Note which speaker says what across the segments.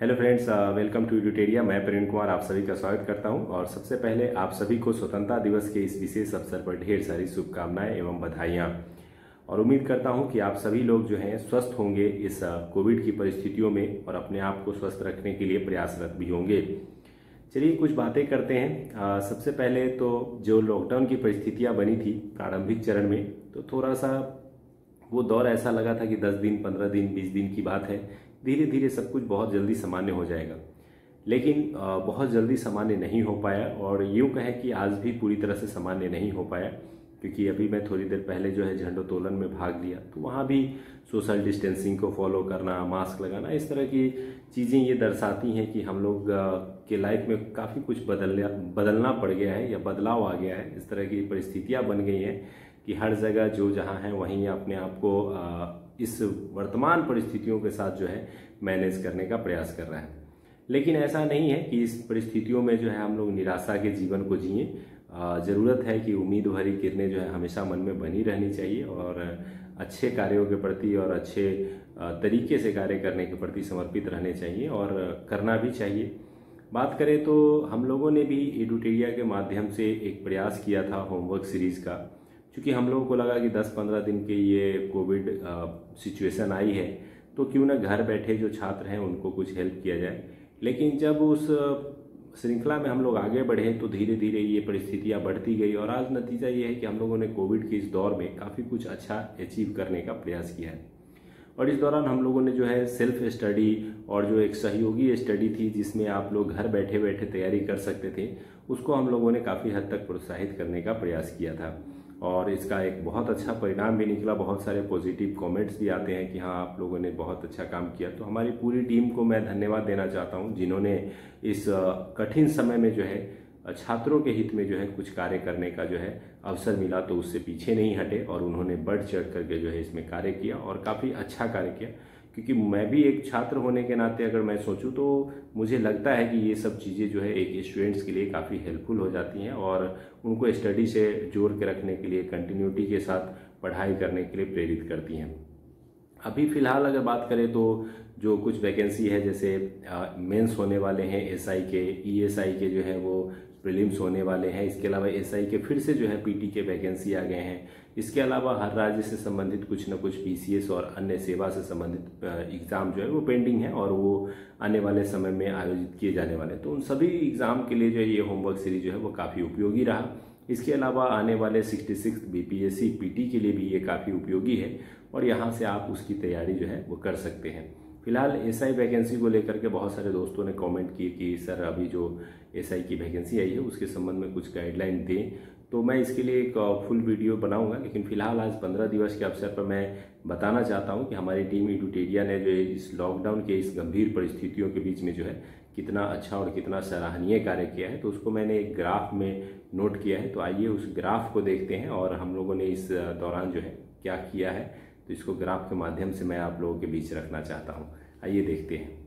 Speaker 1: hello friends welcome to यूटेरिया मैं प्रेम कुमार आप सभी का स्वागत करता हूं और सबसे पहले आप सभी को स्वतंत्रता दिवस के इस विशेष अवसर पर ढेर सारी शुभकामनाएं एवं बधाइयां और उम्मीद करता हूं कि आप सभी लोग जो हैं स्वस्थ होंगे इस uh, कोविड की परिस्थितियों में और अपने आप को स्वस्थ रखने के लिए प्रयासरत भी होंगे चलिए कुछ बातें करते हैं आ, uh, सबसे पहले तो जो लॉकडाउन की परिस्थितियाँ बनी थी प्रारंभिक चरण में तो थोड़ा सा वो दौर ऐसा लगा था कि दस दिन पंद्रह दिन बीस दिन की बात है धीरे धीरे सब कुछ बहुत जल्दी सामान्य हो जाएगा लेकिन बहुत जल्दी सामान्य नहीं हो पाया और यूँ कहें कि आज भी पूरी तरह से सामान्य नहीं हो पाया क्योंकि अभी मैं थोड़ी देर पहले जो है झंडोत्तोलन में भाग लिया तो वहाँ भी सोशल डिस्टेंसिंग को फॉलो करना मास्क लगाना इस तरह की चीज़ें ये दर्शाती हैं कि हम लोग के लाइफ में काफ़ी कुछ बदलना बदलना पड़ गया है या बदलाव आ गया है इस तरह की परिस्थितियाँ बन गई हैं कि हर जगह जो जहाँ हैं वहीं अपने आप को इस वर्तमान परिस्थितियों के साथ जो है मैनेज करने का प्रयास कर रहा है लेकिन ऐसा नहीं है कि इस परिस्थितियों में जो है हम लोग निराशा के जीवन को जिए ज़रूरत है कि उम्मीद भरी किरणें जो है हमेशा मन में बनी रहनी चाहिए और अच्छे कार्यों के प्रति और अच्छे तरीके से कार्य करने के प्रति समर्पित रहने चाहिए और करना भी चाहिए बात करें तो हम लोगों ने भी एडुटेरिया के माध्यम से एक प्रयास किया था होमवर्क सीरीज़ का क्योंकि हम लोगों को लगा कि 10-15 दिन के ये कोविड सिचुएशन आई है तो क्यों ना घर बैठे जो छात्र हैं उनको कुछ हेल्प किया जाए लेकिन जब उस श्रृंखला में हम लोग आगे बढ़े तो धीरे धीरे ये परिस्थितियाँ बढ़ती गई और आज नतीजा ये है कि हम लोगों ने कोविड के इस दौर में काफ़ी कुछ अच्छा अचीव करने का प्रयास किया है और इस दौरान हम लोगों ने जो है सेल्फ स्टडी और जो एक सहयोगी स्टडी थी जिसमें आप लोग घर बैठे बैठे तैयारी कर सकते थे उसको हम लोगों ने काफ़ी हद तक प्रोत्साहित करने का प्रयास किया था और इसका एक बहुत अच्छा परिणाम भी निकला बहुत सारे पॉजिटिव कमेंट्स भी आते हैं कि हाँ आप लोगों ने बहुत अच्छा काम किया तो हमारी पूरी टीम को मैं धन्यवाद देना चाहता हूँ जिन्होंने इस कठिन समय में जो है छात्रों के हित में जो है कुछ कार्य करने का जो है अवसर मिला तो उससे पीछे नहीं हटे और उन्होंने बढ़ चढ़ करके जो है इसमें कार्य किया और काफ़ी अच्छा कार्य किया क्योंकि मैं भी एक छात्र होने के नाते अगर मैं सोचूं तो मुझे लगता है कि ये सब चीज़ें जो है एक स्टूडेंट्स के लिए काफ़ी हेल्पफुल हो जाती हैं और उनको स्टडी से जोड़ के रखने के लिए कंटिन्यूटी के साथ पढ़ाई करने के लिए प्रेरित करती हैं अभी फ़िलहाल अगर बात करें तो जो कुछ वैकेंसी है जैसे मेंस होने वाले हैं एसआई के ईएसआई के जो है वो प्रीलिम्स होने वाले हैं इसके अलावा एसआई के फिर से जो है पीटी के वैकेंसी आ गए हैं इसके अलावा हर राज्य से संबंधित कुछ ना कुछ पीसीएस और अन्य सेवा से संबंधित एग्ज़ाम जो है वो पेंडिंग है और वो आने वाले समय में आयोजित किए जाने वाले हैं तो उन सभी एग्ज़ाम के लिए जो है ये होमवर्क सीरीज जो है वो काफ़ी उपयोगी रहा इसके अलावा आने वाले सिक्सटी सिक्स बी पी के लिए भी ये काफ़ी उपयोगी है और यहाँ से आप उसकी तैयारी जो है वो कर सकते हैं फिलहाल एस आई वैकेंसी को लेकर के बहुत सारे दोस्तों ने कमेंट किए कि सर अभी जो एस आई की वैकेंसी आई है उसके संबंध में कुछ गाइडलाइन दें तो मैं इसके लिए एक फुल वीडियो बनाऊंगा लेकिन फिलहाल आज पंद्रह दिवस के अवसर पर मैं बताना चाहता हूं कि हमारी टीम इडुटेरिया ने जो इस लॉकडाउन के इस गंभीर परिस्थितियों के बीच में जो है कितना अच्छा और कितना सराहनीय कार्य किया है तो उसको मैंने एक ग्राफ में नोट किया है तो आइए उस ग्राफ को देखते हैं और हम लोगों ने इस दौरान जो है क्या किया है तो इसको ग्राफ के माध्यम से मैं आप लोगों के बीच रखना चाहता हूँ आइए देखते हैं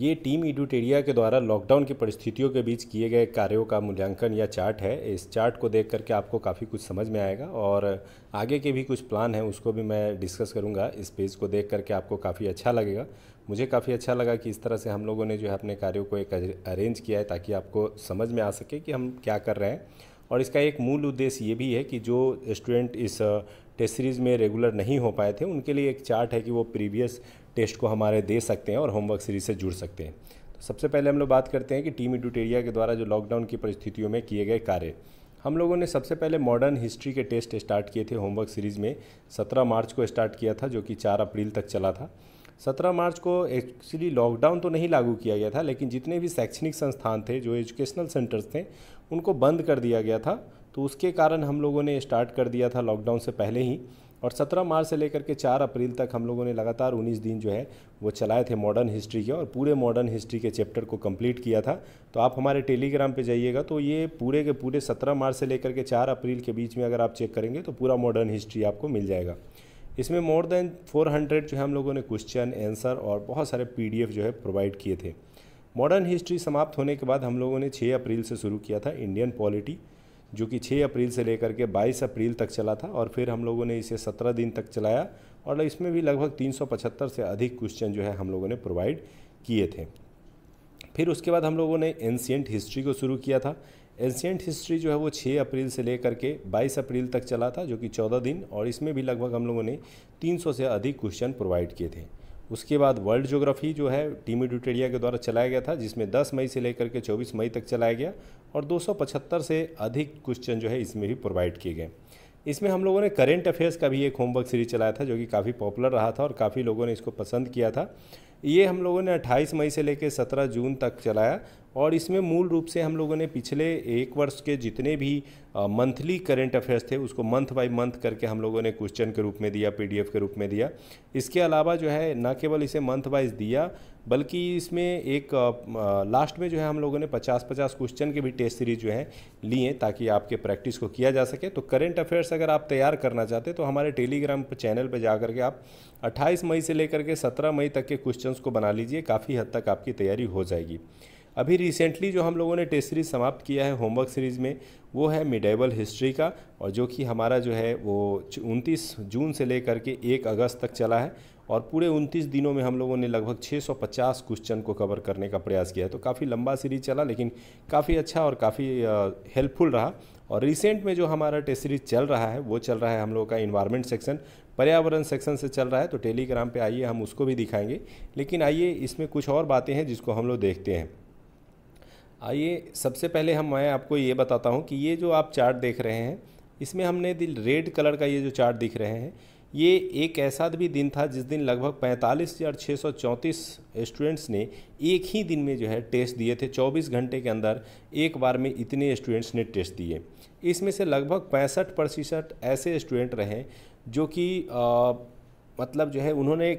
Speaker 1: ये टीम इडुटेरिया के द्वारा लॉकडाउन की परिस्थितियों के बीच किए गए कार्यों का मूल्यांकन या चार्ट है इस चार्ट को देख करके आपको काफ़ी कुछ समझ में आएगा और आगे के भी कुछ प्लान हैं उसको भी मैं डिस्कस करूंगा इस पेज को देख करके आपको काफ़ी अच्छा लगेगा मुझे काफ़ी अच्छा लगा कि इस तरह से हम लोगों ने जो है अपने कार्यों को एक अरेंज किया है ताकि आपको समझ में आ सके कि हम क्या कर रहे हैं और इसका एक मूल उद्देश्य ये भी है कि जो स्टूडेंट इस टेस्ट सीरीज़ में रेगुलर नहीं हो पाए थे उनके लिए एक चार्ट है कि वो प्रीवियस टेस्ट को हमारे दे सकते हैं और होमवर्क सीरीज़ से जुड़ सकते हैं तो सबसे पहले हम लोग बात करते हैं कि टीम एडिटेरिया के द्वारा जो लॉकडाउन की परिस्थितियों में किए गए कार्य हम लोगों ने सबसे पहले मॉडर्न हिस्ट्री के टेस्ट स्टार्ट किए थे होमवर्क सीरीज़ में 17 मार्च को स्टार्ट किया था जो कि 4 अप्रैल तक चला था 17 मार्च को एक्चुअली लॉकडाउन तो नहीं लागू किया गया था लेकिन जितने भी शैक्षणिक संस्थान थे जो एजुकेशनल सेंटर्स थे उनको बंद कर दिया गया था तो उसके कारण हम लोगों ने स्टार्ट कर दिया था लॉकडाउन से पहले ही और 17 मार्च से लेकर के 4 अप्रैल तक हम लोगों ने लगातार 19 दिन जो है वो चलाए थे मॉडर्न हिस्ट्री के और पूरे मॉडर्न हिस्ट्री के चैप्टर को कंप्लीट किया था तो आप हमारे टेलीग्राम पे जाइएगा तो ये पूरे के पूरे 17 मार्च से लेकर के 4 अप्रैल के बीच में अगर आप चेक करेंगे तो पूरा मॉडर्न हिस्ट्री आपको मिल जाएगा इसमें मोर देन फोर जो है हम लोगों ने क्वेश्चन एंसर और बहुत सारे पी जो है प्रोवाइड किए थे मॉडर्न हिस्ट्री समाप्त होने के बाद हम लोगों ने छः अप्रैल से शुरू किया था इंडियन पॉलिटी जो कि 6 अप्रैल से लेकर के 22 अप्रैल तक चला था और फिर हम लोगों ने इसे 17 दिन तक चलाया और इसमें भी लगभग 375 से अधिक क्वेश्चन जो है हम लोगों ने प्रोवाइड किए थे फिर उसके बाद हम लोगों ने एंशियंट हिस्ट्री को शुरू किया था एंशियंट हिस्ट्री जो है वो 6 अप्रैल से लेकर के 22 अप्रैल तक चला था जो कि 14 दिन और इसमें भी लगभग हम लोगों ने 300 से अधिक क्वेश्चन प्रोवाइड किए थे उसके बाद वर्ल्ड ज्योग्राफी जो है टीम एडिटेरिया के द्वारा चलाया गया था जिसमें 10 मई से लेकर के 24 मई तक चलाया गया और दो से अधिक क्वेश्चन जो है इसमें भी प्रोवाइड किए गए इसमें हम लोगों ने करेंट अफेयर्स का भी एक होमवर्क सीरीज चलाया था जो कि काफ़ी पॉपुलर रहा था और काफ़ी लोगों ने इसको पसंद किया था ये हम लोगों ने 28 मई से लेकर 17 जून तक चलाया और इसमें मूल रूप से हम लोगों ने पिछले एक वर्ष के जितने भी मंथली करेंट अफेयर्स थे उसको मंथ बाय मंथ करके हम लोगों ने क्वेश्चन के रूप में दिया पीडीएफ के रूप में दिया इसके अलावा जो है ना केवल इसे मंथ वाइज दिया बल्कि इसमें एक आ, लास्ट में जो है हम लोगों ने 50-50 क्वेश्चन के भी टेस्ट सीरीज जो है लिए ताकि आपके प्रैक्टिस को किया जा सके तो करेंट अफेयर्स अगर आप तैयार करना चाहते तो हमारे टेलीग्राम चैनल पर जा करके आप अट्ठाईस मई से लेकर के सत्रह मई तक के क्वेश्चन को बना लीजिए काफ़ी हद तक आपकी तैयारी हो जाएगी अभी रिसेंटली जो हम लोगों ने टेस्ट सीरीज़ समाप्त किया है होमवर्क सीरीज़ में वो है मिडेबल हिस्ट्री का और जो कि हमारा जो है वो उनतीस जून से लेकर के एक अगस्त तक चला है और पूरे 29 दिनों में हम लोगों ने लगभग 650 क्वेश्चन को कवर करने का प्रयास किया तो काफ़ी लंबा सीरीज चला लेकिन काफ़ी अच्छा और काफ़ी हेल्पफुल रहा और रिसेंट में जो हमारा टेस्ट सीरीज चल रहा है वो चल रहा है हम लोगों का इन्वायरमेंट सेक्शन पर्यावरण सेक्शन से चल रहा है तो टेलीग्राम पे आइए हम उसको भी दिखाएंगे लेकिन आइए इसमें कुछ और बातें हैं जिसको हम लोग देखते हैं आइए सबसे पहले हम मैं आपको ये बताता हूँ कि ये जो आप चार्ट देख रहे हैं इसमें हमने दिल रेड कलर का ये जो चार्ट दिख रहे हैं ये एक ऐसा भी दिन था जिस दिन लगभग पैंतालीस हज़ार छः सौ चौंतीस स्टूडेंट्स ने एक ही दिन में जो है टेस्ट दिए थे 24 घंटे के अंदर एक बार में इतने स्टूडेंट्स ने टेस्ट दिए इसमें से लगभग पैंसठ प्रतिशत ऐसे स्टूडेंट रहे जो कि मतलब जो है उन्होंने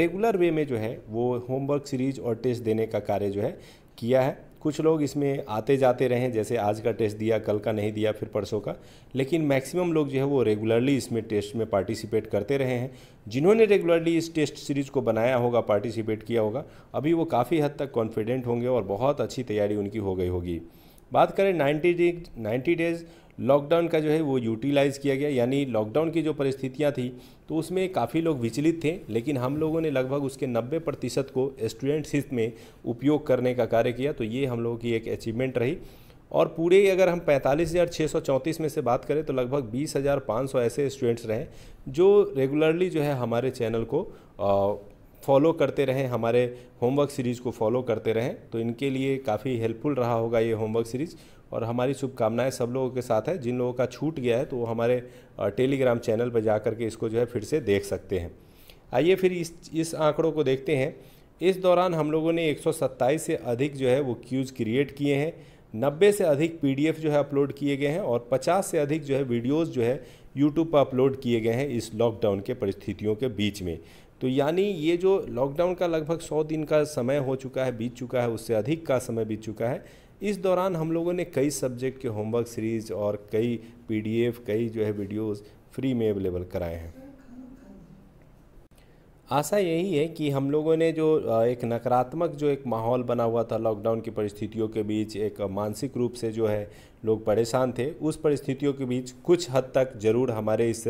Speaker 1: रेगुलर वे में जो है वो होमवर्क सीरीज और टेस्ट देने का कार्य जो है किया है कुछ लोग इसमें आते जाते रहे जैसे आज का टेस्ट दिया कल का नहीं दिया फिर परसों का लेकिन मैक्सिमम लोग जो है वो रेगुलरली इसमें टेस्ट में पार्टिसिपेट करते रहे हैं जिन्होंने रेगुलरली इस टेस्ट सीरीज़ को बनाया होगा पार्टिसिपेट किया होगा अभी वो काफ़ी हद तक कॉन्फिडेंट होंगे और बहुत अच्छी तैयारी उनकी हो गई होगी बात करें ninety day ninety days lockdown का जो है वो यूटिलाइज़ किया गया यानी लॉकडाउन की जो परिस्थितियाँ थी तो उसमें काफ़ी लोग विचलित थे लेकिन हम लोगों ने लगभग उसके 90 प्रतिशत को स्टूडेंट्स हित में उपयोग करने का कार्य किया तो ये हम लोगों की एक अचीवमेंट रही और पूरे अगर हम पैंतालीस हज़ार छः सौ चौंतीस में से बात करें तो लगभग बीस हज़ार पाँच सौ ऐसे स्टूडेंट्स रहे जो रेगुलरली जो है हमारे चैनल को फॉलो करते रहें हमारे होमवर्क सीरीज़ को फॉलो करते रहें तो इनके लिए काफ़ी हेल्पफुल रहा होगा ये होमवर्क सीरीज़ और हमारी शुभकामनाएं सब लोगों के साथ है जिन लोगों का छूट गया है तो वो हमारे टेलीग्राम चैनल पर जा के इसको जो है फिर से देख सकते हैं आइए फिर इस इस आंकड़ों को देखते हैं इस दौरान हम लोगों ने एक से अधिक जो है वो क्यूज़ क्रिएट किए हैं नब्बे से अधिक पी जो है अपलोड किए गए हैं और पचास से अधिक जो है वीडियोज़ जो है यूट्यूब पर अपलोड किए गए हैं इस लॉकडाउन के परिस्थितियों के बीच में तो यानी ये जो लॉकडाउन का लगभग सौ दिन का समय हो चुका है बीत चुका है उससे अधिक का समय बीत चुका है इस दौरान हम लोगों ने कई सब्जेक्ट के होमवर्क सीरीज और कई पीडीएफ कई जो है वीडियोस फ्री में अवेलेबल कराए हैं आशा यही है कि हम लोगों ने जो एक नकारात्मक जो एक माहौल बना हुआ था लॉकडाउन की परिस्थितियों के बीच एक मानसिक रूप से जो है लोग परेशान थे उस परिस्थितियों के बीच कुछ हद तक ज़रूर हमारे इस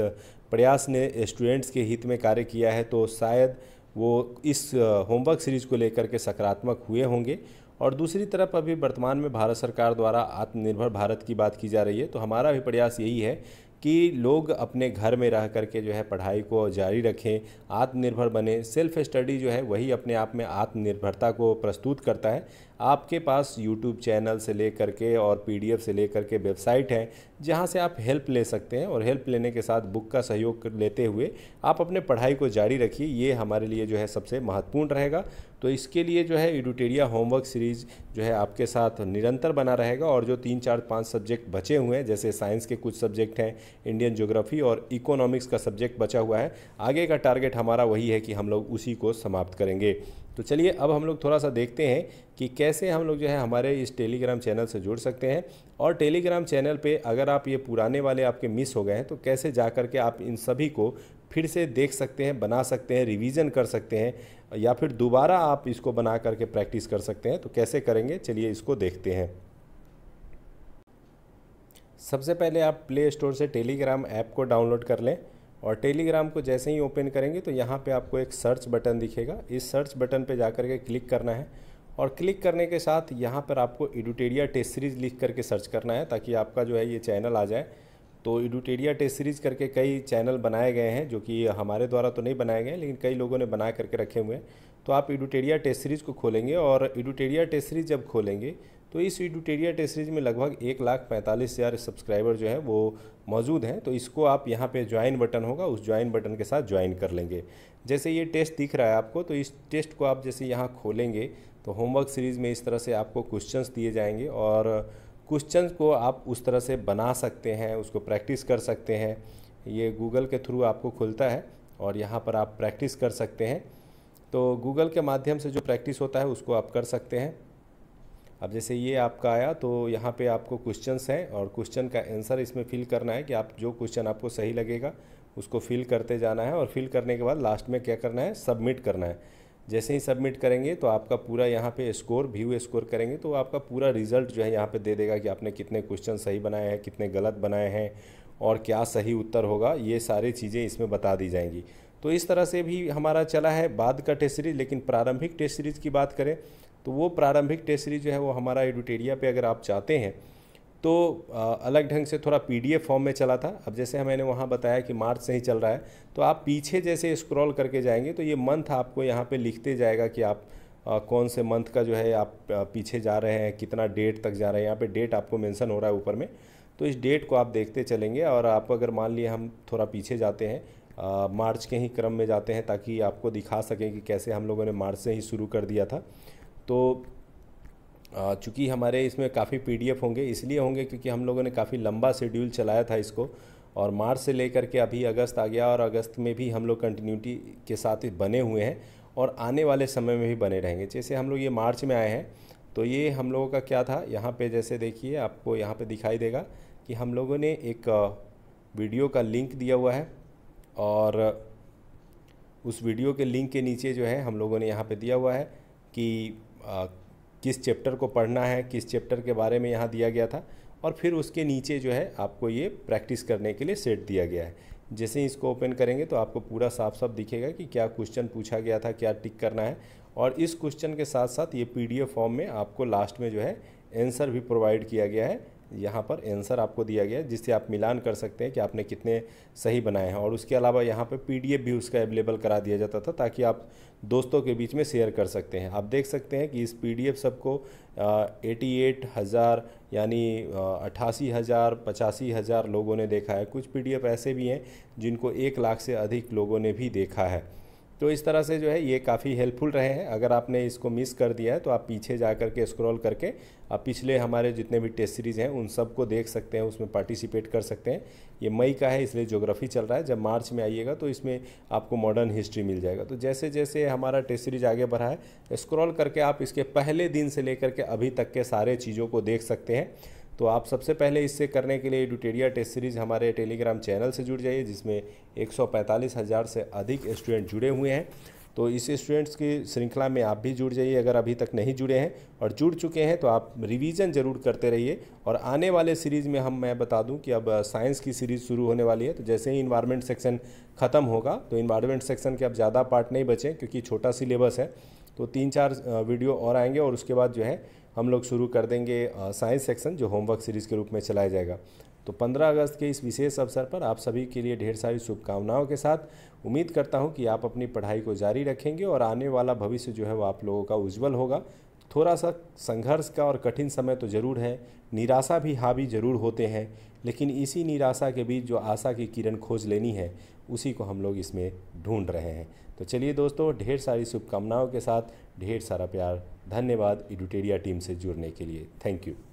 Speaker 1: प्रयास ने स्टूडेंट्स के हित में कार्य किया है तो शायद वो इस होमवर्क सीरीज़ को लेकर के सकारात्मक हुए होंगे और दूसरी तरफ अभी वर्तमान में भारत सरकार द्वारा आत्मनिर्भर भारत की बात की जा रही है तो हमारा भी प्रयास यही है कि लोग अपने घर में रह कर के जो है पढ़ाई को जारी रखें आत्मनिर्भर बने सेल्फ स्टडी जो है वही अपने आप में आत्मनिर्भरता को प्रस्तुत करता है आपके पास यूट्यूब चैनल से ले करके और पीडीएफ से लेकर के वेबसाइट है जहाँ से आप हेल्प ले सकते हैं और हेल्प लेने के साथ बुक का सहयोग लेते हुए आप अपने पढ़ाई को जारी रखिए ये हमारे लिए जो है सबसे महत्वपूर्ण रहेगा तो इसके लिए जो है एडुटेरिया होमवर्क सीरीज़ जो है आपके साथ निरंतर बना रहेगा और जो तीन चार पाँच सब्जेक्ट बचे हुए हैं जैसे साइंस के कुछ सब्जेक्ट हैं इंडियन ज्योग्राफी और इकोनॉमिक्स का सब्जेक्ट बचा हुआ है आगे का टारगेट हमारा वही है कि हम लोग उसी को समाप्त करेंगे तो चलिए अब हम लोग थोड़ा सा देखते हैं कि कैसे हम लोग जो है हमारे इस टेलीग्राम चैनल से जुड़ सकते हैं और टेलीग्राम चैनल पे अगर आप ये पुराने वाले आपके मिस हो गए हैं तो कैसे जा कर के आप इन सभी को फिर से देख सकते हैं बना सकते हैं रिवीजन कर सकते हैं या फिर दोबारा आप इसको बना करके प्रैक्टिस कर सकते हैं तो कैसे करेंगे चलिए इसको देखते हैं सबसे पहले आप प्ले स्टोर से टेलीग्राम ऐप को डाउनलोड कर लें और टेलीग्राम को जैसे ही ओपन करेंगे तो यहाँ पे आपको एक सर्च बटन दिखेगा इस सर्च बटन पे जा के क्लिक करना है और क्लिक करने के साथ यहाँ पर आपको एडुटेरिया टेस्ट सीरीज़ लिख करके सर्च करना है ताकि आपका जो है ये चैनल आ जाए तो एडुटेरिया टेस्ट सीरीज़ करके कई चैनल बनाए गए हैं जो कि हमारे द्वारा तो नहीं बनाए गए लेकिन कई लोगों ने बना करके रखे हुए हैं तो आप इडुटेरिया टेस्ट सीरीज़ को खोलेंगे और इडुटेरिया टेस्ट सीरीज़ जब खोलेंगे तो इस एडुटेरिया टेस्ट सीरीज़ में लगभग एक लाख पैंतालीस हज़ार सब्सक्राइबर जो है वो मौजूद हैं तो इसको आप यहाँ पे ज्वाइन बटन होगा उस ज्वाइन बटन के साथ ज्वाइन कर लेंगे जैसे ये टेस्ट दिख रहा है आपको तो इस टेस्ट को आप जैसे यहाँ खोलेंगे तो होमवर्क सीरीज़ में इस तरह से आपको क्वेश्चन दिए जाएंगे और क्वेश्चन को आप उस तरह से बना सकते हैं उसको प्रैक्टिस कर सकते हैं ये गूगल के थ्रू आपको खुलता है और यहाँ पर आप प्रैक्टिस कर सकते हैं तो गूगल के माध्यम से जो प्रैक्टिस होता है उसको आप कर सकते हैं अब जैसे ये आपका आया तो यहाँ पे आपको क्वेश्चंस हैं और क्वेश्चन का आंसर इसमें फिल करना है कि आप जो क्वेश्चन आपको सही लगेगा उसको फिल करते जाना है और फिल करने के बाद लास्ट में क्या करना है सबमिट करना है जैसे ही सबमिट करेंगे तो आपका पूरा यहाँ पे स्कोर व्यू स्कोर करेंगे तो आपका पूरा रिजल्ट जो है यहाँ पे दे देगा कि आपने कितने क्वेश्चन सही बनाए हैं कितने गलत बनाए हैं और क्या सही उत्तर होगा ये सारी चीज़ें इसमें बता दी जाएंगी तो इस तरह से भी हमारा चला है बाद का टेस्ट सीरीज लेकिन प्रारंभिक टेस्ट सीरीज़ की बात करें तो वो प्रारंभिक टेस्ट सीरीज जो है वो हमारा एडुटेरिया पे अगर आप चाहते हैं तो अलग ढंग से थोड़ा पीडीएफ फॉर्म में चला था अब जैसे मैंने वहाँ बताया कि मार्च से ही चल रहा है तो आप पीछे जैसे स्क्रॉल करके जाएंगे तो ये मंथ आपको यहाँ पे लिखते जाएगा कि आप कौन से मंथ का जो है आप पीछे जा रहे हैं कितना डेट तक जा रहे हैं यहाँ पर डेट आपको मैंसन हो रहा है ऊपर में तो इस डेट को आप देखते चलेंगे और आप अगर मान लिए हम थोड़ा पीछे जाते हैं मार्च के ही क्रम में जाते हैं ताकि आपको दिखा सकें कि कैसे हम लोगों ने मार्च से ही शुरू कर दिया था तो चूँकि हमारे इसमें काफ़ी पी होंगे इसलिए होंगे क्योंकि हम लोगों ने काफ़ी लंबा शेड्यूल चलाया था इसको और मार्च से लेकर के अभी अगस्त आ गया और अगस्त में भी हम लोग कंटिन्यूटी के साथ बने हुए हैं और आने वाले समय में भी बने रहेंगे जैसे हम लोग ये मार्च में आए हैं तो ये हम लोगों का क्या था यहाँ पे जैसे देखिए आपको यहाँ पे दिखाई देगा कि हम लोगों ने एक वीडियो का लिंक दिया हुआ है और उस वीडियो के लिंक के नीचे जो है हम लोगों ने यहाँ पे दिया हुआ है कि आ, किस चैप्टर को पढ़ना है किस चैप्टर के बारे में यहाँ दिया गया था और फिर उसके नीचे जो है आपको ये प्रैक्टिस करने के लिए सेट दिया गया है जैसे ही इसको ओपन करेंगे तो आपको पूरा साफ साफ दिखेगा कि क्या क्वेश्चन पूछा गया था क्या टिक करना है और इस क्वेश्चन के साथ साथ ये पी फॉर्म में आपको लास्ट में जो है एंसर भी प्रोवाइड किया गया है यहाँ पर आंसर आपको दिया गया है जिससे आप मिलान कर सकते हैं कि आपने कितने सही बनाए हैं और उसके अलावा यहाँ पर पी भी उसका अवेलेबल करा दिया जाता था ताकि आप दोस्तों के बीच में शेयर कर सकते हैं आप देख सकते हैं कि इस पी डी एफ सबको एटी एट हज़ार यानी अट्ठासी हज़ार पचासी हज़ार लोगों ने देखा है कुछ पी डी एफ ऐसे भी हैं जिनको एक लाख से अधिक लोगों ने भी देखा है तो इस तरह से जो है ये काफ़ी हेल्पफुल रहे हैं अगर आपने इसको मिस कर दिया है तो आप पीछे जा कर के स्क्रॉल करके आप पिछले हमारे जितने भी टेस्ट सीरीज़ हैं उन सबको देख सकते हैं उसमें पार्टिसिपेट कर सकते हैं ये मई का है इसलिए ज्योग्राफी चल रहा है जब मार्च में आइएगा तो इसमें आपको मॉडर्न हिस्ट्री मिल जाएगा तो जैसे जैसे हमारा टेस्ट सीरीज आगे बढ़ा है स्क्रॉल करके आप इसके पहले दिन से लेकर के अभी तक के सारे चीज़ों को देख सकते हैं तो आप सबसे पहले इससे करने के लिए ड्यूटेरिया टेस्ट सीरीज़ हमारे टेलीग्राम चैनल से जुड़ जाइए जिसमें एक हज़ार से अधिक स्टूडेंट जुड़े हुए हैं तो इस स्टूडेंट्स की श्रृंखला में आप भी जुड़ जाइए अगर अभी तक नहीं जुड़े हैं और जुड़ चुके हैं तो आप रिवीजन ज़रूर करते रहिए और आने वाले सीरीज़ में हम मैं बता दूं कि अब साइंस की सीरीज़ शुरू होने वाली है तो जैसे ही इन्वायरमेंट सेक्शन ख़त्म होगा तो इन्वायरमेंट सेक्शन के अब ज़्यादा पार्ट नहीं बचें क्योंकि छोटा सिलेबस है तो तीन चार वीडियो और आएंगे और उसके बाद जो है हम लोग शुरू कर देंगे साइंस सेक्शन जो होमवर्क सीरीज़ के रूप में चलाया जाएगा तो 15 अगस्त के इस विशेष अवसर पर आप सभी के लिए ढेर सारी शुभकामनाओं के साथ उम्मीद करता हूँ कि आप अपनी पढ़ाई को जारी रखेंगे और आने वाला भविष्य जो है वो आप लोगों का उज्जवल होगा थोड़ा सा संघर्ष का और कठिन समय तो ज़रूर है निराशा भी हावी ज़रूर होते हैं लेकिन इसी निराशा के बीच जो आशा की किरण खोज लेनी है उसी को हम लोग इसमें ढूंढ रहे हैं तो चलिए दोस्तों ढेर सारी शुभकामनाओं के साथ ढेर सारा प्यार धन्यवाद एडिटेरिया टीम से जुड़ने के लिए थैंक यू